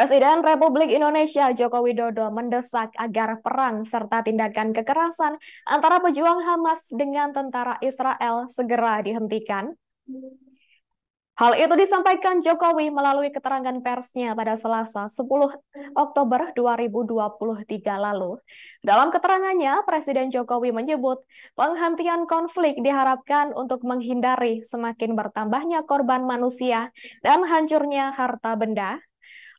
Presiden Republik Indonesia Joko Widodo mendesak agar perang serta tindakan kekerasan antara pejuang Hamas dengan tentara Israel segera dihentikan. Hal itu disampaikan Jokowi melalui keterangan persnya pada Selasa 10 Oktober 2023 lalu. Dalam keterangannya, Presiden Jokowi menyebut penghentian konflik diharapkan untuk menghindari semakin bertambahnya korban manusia dan hancurnya harta benda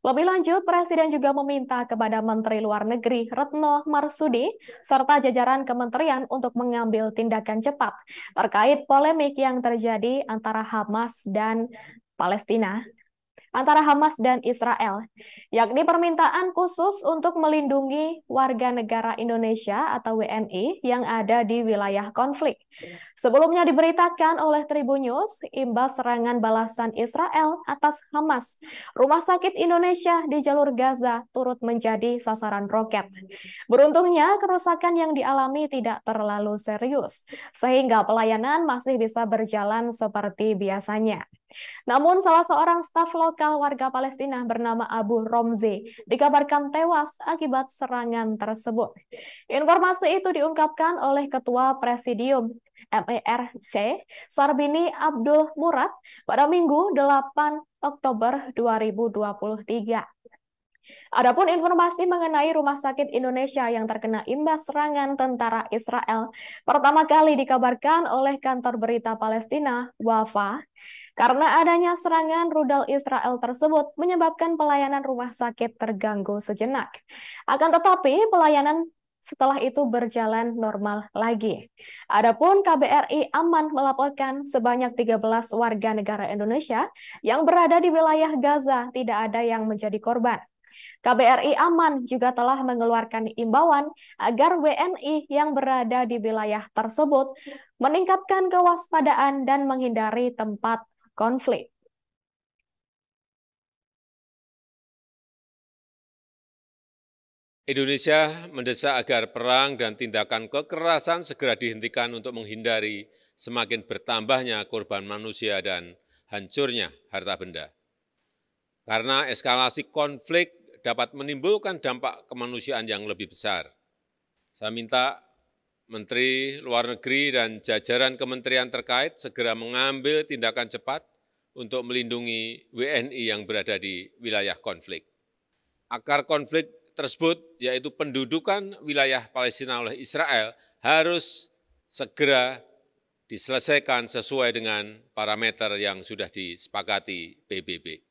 lebih lanjut, Presiden juga meminta kepada Menteri Luar Negeri Retno Marsudi serta jajaran kementerian untuk mengambil tindakan cepat terkait polemik yang terjadi antara Hamas dan Palestina antara Hamas dan Israel, yakni permintaan khusus untuk melindungi warga negara Indonesia atau WNI yang ada di wilayah konflik. Sebelumnya diberitakan oleh Tribun News, imbas serangan balasan Israel atas Hamas, rumah sakit Indonesia di jalur Gaza turut menjadi sasaran roket. Beruntungnya, kerusakan yang dialami tidak terlalu serius, sehingga pelayanan masih bisa berjalan seperti biasanya. Namun salah seorang staf lokal warga Palestina bernama Abu Romze dikabarkan tewas akibat serangan tersebut. Informasi itu diungkapkan oleh Ketua Presidium MERC Sarbini Abdul Murad pada Minggu 8 Oktober 2023. Adapun informasi mengenai Rumah Sakit Indonesia yang terkena imbas serangan tentara Israel pertama kali dikabarkan oleh kantor berita Palestina, Wafa, karena adanya serangan rudal Israel tersebut menyebabkan pelayanan rumah sakit terganggu sejenak. Akan tetapi, pelayanan setelah itu berjalan normal lagi. Adapun KBRI aman melaporkan sebanyak 13 warga negara Indonesia yang berada di wilayah Gaza tidak ada yang menjadi korban. KBRI Aman juga telah mengeluarkan imbauan agar WNI yang berada di wilayah tersebut meningkatkan kewaspadaan dan menghindari tempat konflik. Indonesia mendesak agar perang dan tindakan kekerasan segera dihentikan untuk menghindari semakin bertambahnya korban manusia dan hancurnya harta benda. Karena eskalasi konflik dapat menimbulkan dampak kemanusiaan yang lebih besar. Saya minta Menteri Luar Negeri dan jajaran kementerian terkait segera mengambil tindakan cepat untuk melindungi WNI yang berada di wilayah konflik. Akar konflik tersebut, yaitu pendudukan wilayah Palestina oleh Israel, harus segera diselesaikan sesuai dengan parameter yang sudah disepakati PBB.